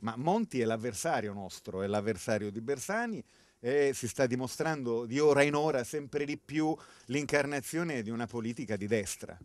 ma Monti è l'avversario nostro, è l'avversario di Bersani e si sta dimostrando di ora in ora sempre di più l'incarnazione di una politica di destra.